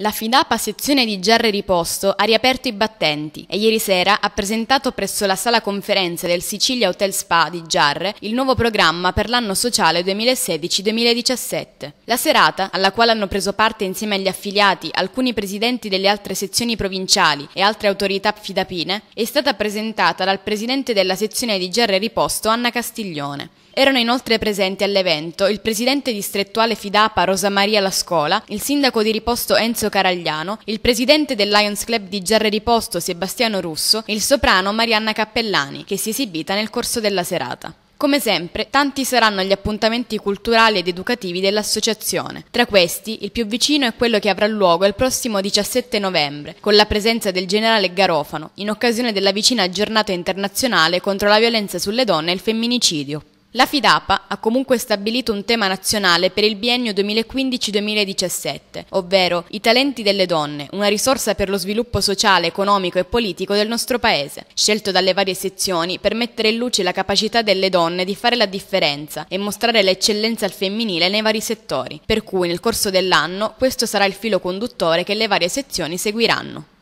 La FIDAPA sezione di Gerre Riposto ha riaperto i battenti e ieri sera ha presentato presso la sala conferenze del Sicilia Hotel Spa di Giarre il nuovo programma per l'anno sociale 2016-2017. La serata, alla quale hanno preso parte insieme agli affiliati alcuni presidenti delle altre sezioni provinciali e altre autorità fidapine, è stata presentata dal presidente della sezione di Gerre Riposto Anna Castiglione. Erano inoltre presenti all'evento il presidente distrettuale Fidapa Rosa Maria Lascola, il sindaco di Riposto Enzo Caragliano, il presidente del Lions Club di Giarre Riposto Sebastiano Russo e il soprano Marianna Cappellani, che si è esibita nel corso della serata. Come sempre, tanti saranno gli appuntamenti culturali ed educativi dell'associazione. Tra questi, il più vicino è quello che avrà luogo il prossimo 17 novembre, con la presenza del generale Garofano, in occasione della vicina giornata internazionale contro la violenza sulle donne e il femminicidio. La FIDAPA ha comunque stabilito un tema nazionale per il biennio 2015-2017, ovvero i talenti delle donne, una risorsa per lo sviluppo sociale, economico e politico del nostro paese, scelto dalle varie sezioni per mettere in luce la capacità delle donne di fare la differenza e mostrare l'eccellenza al femminile nei vari settori, per cui nel corso dell'anno questo sarà il filo conduttore che le varie sezioni seguiranno.